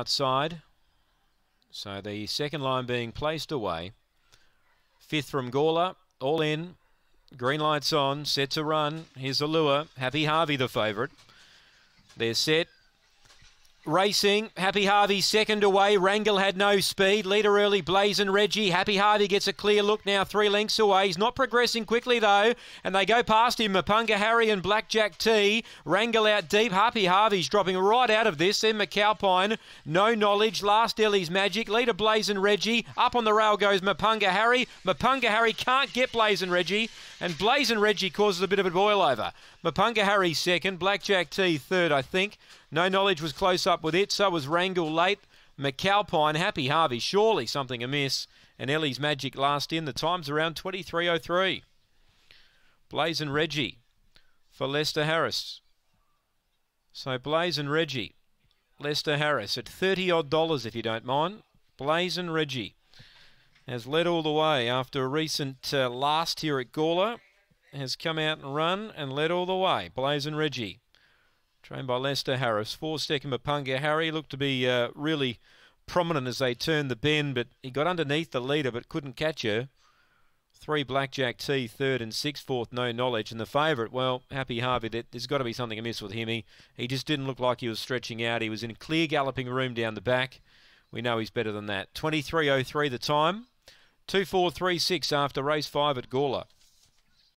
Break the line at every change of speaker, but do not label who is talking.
outside. So the second line being placed away. Fifth from Gawler, all in. Green lights on, set to run. Here's lure. Happy Harvey, the favourite. They're set racing. Happy Harvey second away. Wrangle had no speed. Leader early, Blaze and Reggie. Happy Harvey gets a clear look now, three lengths away. He's not progressing quickly though, and they go past him. Mapunga Harry and Blackjack T. Wrangle out deep. Happy Harvey's dropping right out of this. Then McAlpine, no knowledge. Last Ellie's magic. Leader Blaze and Reggie. Up on the rail goes Mapunga Harry. Mapunga Harry can't get Blaze and Reggie, and Blaze and Reggie causes a bit of a boil over. Mapunga Harry second, Blackjack T third, I think. No knowledge was close up with it. So was Wrangle late. McAlpine, Happy Harvey, surely something amiss. And Ellie's Magic last in. The time's around 23.03. Blaze and Reggie for Lester Harris. So Blaze and Reggie. Lester Harris at 30 odd dollars if you don't mind. Blaze and Reggie has led all the way after a recent uh, last here at Gawler. Has come out and run and led all the way. Blaze and Reggie. Trained by Lester Harris. Four second Mapunga. Harry looked to be uh, really prominent as they turned the bend, but he got underneath the leader but couldn't catch her. Three Blackjack T, third and sixth, fourth, no knowledge. And the favourite, well, Happy Harvey, there's got to be something amiss with him. He, he just didn't look like he was stretching out. He was in clear galloping room down the back. We know he's better than that. 23.03 the time. 2436 after race five at Gawler.